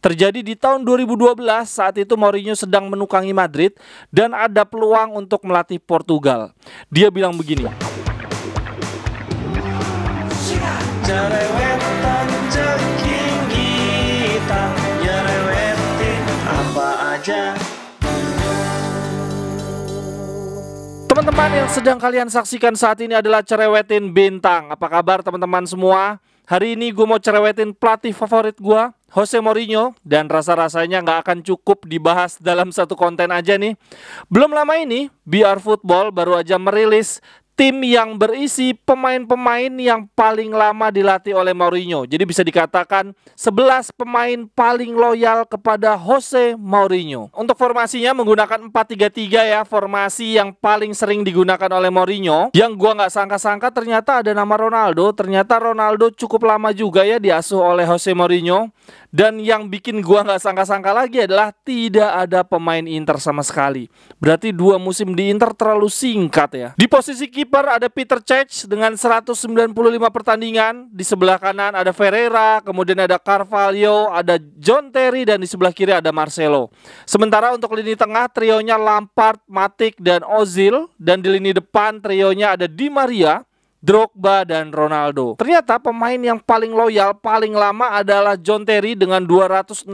Terjadi di tahun 2012, saat itu Mourinho sedang menukangi Madrid dan ada peluang untuk melatih Portugal. Dia bilang begini. Teman-teman yang sedang kalian saksikan saat ini adalah Cerewetin Bintang. Apa kabar teman-teman semua? hari ini gue mau cerewetin pelatih favorit gue, Jose Mourinho, dan rasa-rasanya nggak akan cukup dibahas dalam satu konten aja nih. Belum lama ini, BR Football baru aja merilis tim yang berisi pemain-pemain yang paling lama dilatih oleh Mourinho. Jadi bisa dikatakan 11 pemain paling loyal kepada Jose Mourinho. Untuk formasinya menggunakan 4-3-3 ya, formasi yang paling sering digunakan oleh Mourinho. Yang gua nggak sangka-sangka ternyata ada nama Ronaldo. Ternyata Ronaldo cukup lama juga ya diasuh oleh Jose Mourinho. Dan yang bikin gua nggak sangka-sangka lagi adalah tidak ada pemain Inter sama sekali. Berarti dua musim di Inter terlalu singkat ya. Di posisi kiper ada Peter Cech dengan 195 pertandingan. Di sebelah kanan ada Ferreira, kemudian ada Carvalho, ada John Terry dan di sebelah kiri ada Marcelo. Sementara untuk lini tengah trionya Lampard, Matic dan Ozil dan di lini depan trionya ada Di Maria, Drogba dan Ronaldo. Ternyata pemain yang paling loyal paling lama adalah John Terry dengan 266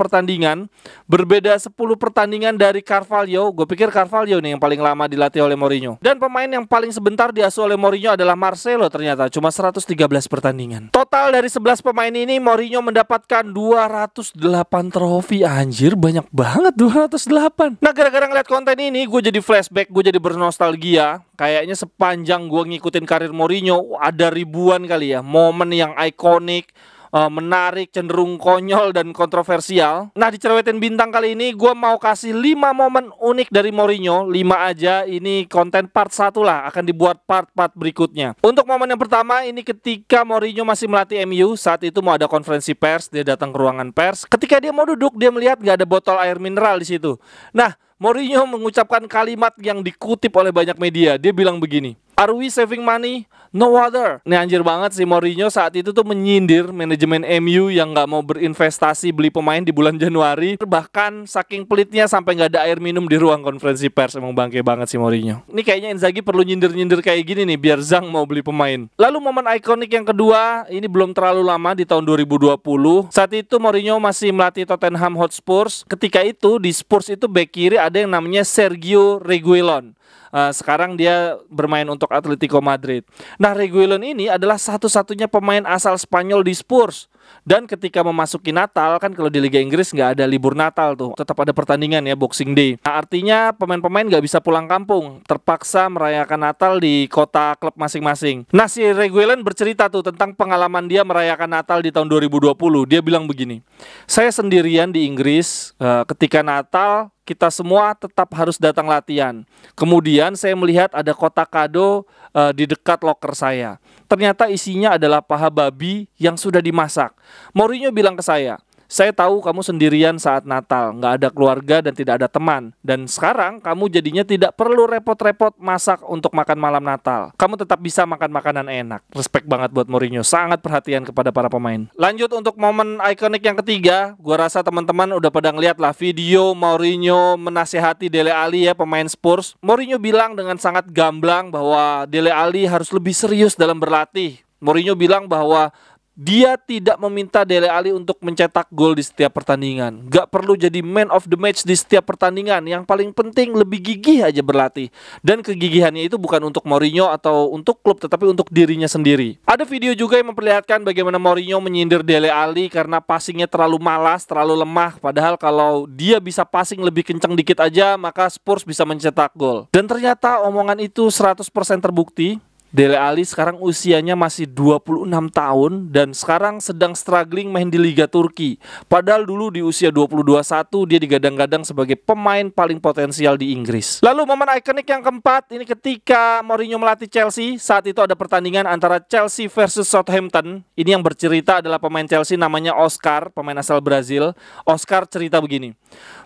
pertandingan, berbeda 10 pertandingan dari Carvalho. Gue pikir Carvalho nih yang paling lama dilatih oleh Mourinho. Dan pemain yang paling sebentar diasuh oleh Mourinho adalah Marcelo ternyata, cuma 113 pertandingan. Total dari 11 pemain ini Mourinho mendapatkan 208 trofi. Anjir, banyak banget 208. Nah, gara-gara ngeliat konten ini gue jadi flashback, gue jadi bernostalgia kayaknya sepanjang gue ngikutin karir Mourinho ada ribuan kali ya momen yang ikonik eh, menarik, cenderung konyol dan kontroversial. Nah, di cerewetin bintang kali ini gue mau kasih 5 momen unik dari Mourinho, 5 aja. Ini konten part 1 lah, akan dibuat part-part berikutnya. Untuk momen yang pertama ini ketika Mourinho masih melatih MU, saat itu mau ada konferensi pers, dia datang ke ruangan pers. Ketika dia mau duduk, dia melihat gak ada botol air mineral di situ. Nah, Mourinho mengucapkan kalimat yang dikutip oleh banyak media. Dia bilang begini, Are we saving money? No other." Nih anjir banget si Mourinho saat itu tuh menyindir manajemen MU yang nggak mau berinvestasi beli pemain di bulan Januari. Bahkan saking pelitnya sampai nggak ada air minum di ruang konferensi pers. Emang bangke banget si Mourinho. Ini kayaknya Inzaghi perlu nyindir-nyindir kayak gini nih biar Zhang mau beli pemain. Lalu momen ikonik yang kedua, ini belum terlalu lama di tahun 2020. Saat itu Mourinho masih melatih Tottenham Hotspurs. Ketika itu di Spurs itu bek kiri ada yang namanya Sergio Reguilon. Uh, sekarang dia bermain untuk Atletico Madrid. Nah, Reguilon ini adalah satu-satunya pemain asal Spanyol di Spurs. Dan ketika memasuki Natal kan kalau di Liga Inggris nggak ada libur Natal tuh, tetap ada pertandingan ya Boxing Day. Nah, artinya pemain-pemain nggak bisa pulang kampung, terpaksa merayakan Natal di kota klub masing-masing. Nah si Reguilon bercerita tuh tentang pengalaman dia merayakan Natal di tahun 2020. Dia bilang begini, saya sendirian di Inggris eh, ketika Natal kita semua tetap harus datang latihan. Kemudian saya melihat ada kotak kado uh, di dekat loker saya. Ternyata isinya adalah paha babi yang sudah dimasak. Mourinho bilang ke saya, saya tahu kamu sendirian saat Natal, nggak ada keluarga dan tidak ada teman. Dan sekarang kamu jadinya tidak perlu repot-repot masak untuk makan malam Natal. Kamu tetap bisa makan makanan enak. Respek banget buat Mourinho, sangat perhatian kepada para pemain. Lanjut untuk momen ikonik yang ketiga, gua rasa teman-teman udah pada ngeliat lah video Mourinho menasehati Dele Ali ya pemain Spurs. Mourinho bilang dengan sangat gamblang bahwa Dele Ali harus lebih serius dalam berlatih. Mourinho bilang bahwa dia tidak meminta Dele Ali untuk mencetak gol di setiap pertandingan. Gak perlu jadi man of the match di setiap pertandingan. Yang paling penting lebih gigih aja berlatih. Dan kegigihannya itu bukan untuk Mourinho atau untuk klub, tetapi untuk dirinya sendiri. Ada video juga yang memperlihatkan bagaimana Mourinho menyindir Dele Ali karena passingnya terlalu malas, terlalu lemah. Padahal kalau dia bisa passing lebih kencang dikit aja, maka Spurs bisa mencetak gol. Dan ternyata omongan itu 100% terbukti. Dele Ali sekarang usianya masih 26 tahun dan sekarang sedang struggling main di Liga Turki. Padahal dulu di usia 22 21 dia digadang-gadang sebagai pemain paling potensial di Inggris. Lalu momen ikonik yang keempat ini ketika Mourinho melatih Chelsea. Saat itu ada pertandingan antara Chelsea versus Southampton. Ini yang bercerita adalah pemain Chelsea namanya Oscar, pemain asal Brazil. Oscar cerita begini.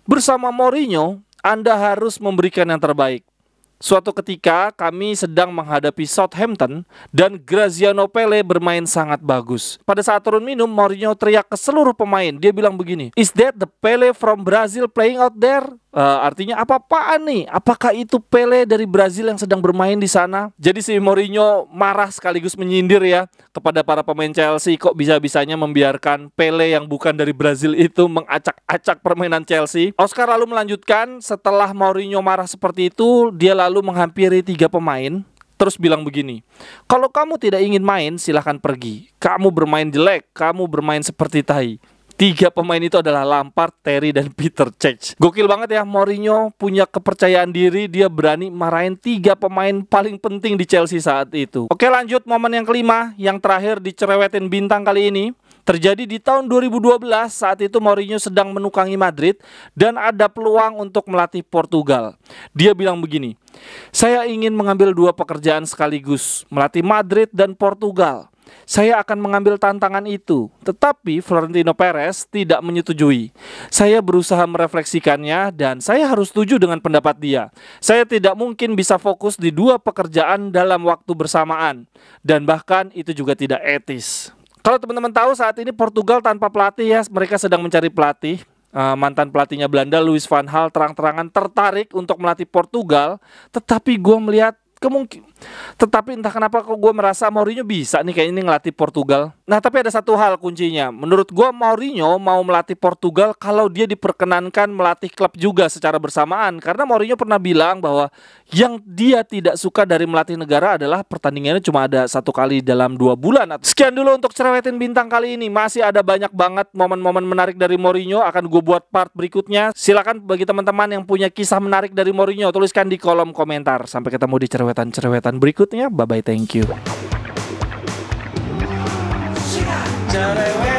Bersama Mourinho, Anda harus memberikan yang terbaik. Suatu ketika kami sedang menghadapi Southampton dan Graziano Pele bermain sangat bagus. Pada saat turun minum, Mourinho teriak ke seluruh pemain. Dia bilang begini, Is that the Pele from Brazil playing out there? Uh, artinya apa-apaan nih? Apakah itu Pele dari Brazil yang sedang bermain di sana? Jadi si Mourinho marah sekaligus menyindir ya kepada para pemain Chelsea kok bisa-bisanya membiarkan Pele yang bukan dari Brazil itu mengacak-acak permainan Chelsea. Oscar lalu melanjutkan setelah Mourinho marah seperti itu, dia lalu lalu menghampiri tiga pemain terus bilang begini, kalau kamu tidak ingin main silahkan pergi. Kamu bermain jelek, kamu bermain seperti tai. Tiga pemain itu adalah Lampard, Terry, dan Peter Cech. Gokil banget ya, Mourinho punya kepercayaan diri, dia berani marahin tiga pemain paling penting di Chelsea saat itu. Oke lanjut, momen yang kelima, yang terakhir dicerewetin bintang kali ini. Terjadi di tahun 2012 saat itu Mourinho sedang menukangi Madrid dan ada peluang untuk melatih Portugal. Dia bilang begini, saya ingin mengambil dua pekerjaan sekaligus, melatih Madrid dan Portugal. Saya akan mengambil tantangan itu, tetapi Florentino Perez tidak menyetujui. Saya berusaha merefleksikannya dan saya harus setuju dengan pendapat dia. Saya tidak mungkin bisa fokus di dua pekerjaan dalam waktu bersamaan dan bahkan itu juga tidak etis. Kalau teman-teman tahu saat ini Portugal tanpa pelatih ya, mereka sedang mencari pelatih. Eh, mantan pelatihnya Belanda Luis van Hal terang-terangan tertarik untuk melatih Portugal, tetapi gue melihat kemungkin tetapi entah kenapa kok gue merasa Mourinho bisa nih kayak ini ngelatih Portugal. Nah tapi ada satu hal kuncinya. Menurut gue Mourinho mau melatih Portugal kalau dia diperkenankan melatih klub juga secara bersamaan. Karena Mourinho pernah bilang bahwa yang dia tidak suka dari melatih negara adalah pertandingannya cuma ada satu kali dalam dua bulan. Sekian dulu untuk cerewetin bintang kali ini. Masih ada banyak banget momen-momen menarik dari Mourinho. Akan gue buat part berikutnya. Silakan bagi teman-teman yang punya kisah menarik dari Mourinho tuliskan di kolom komentar. Sampai ketemu di cerewet cerewetan-cerewetan berikutnya. Bye bye, thank you. Cerewet.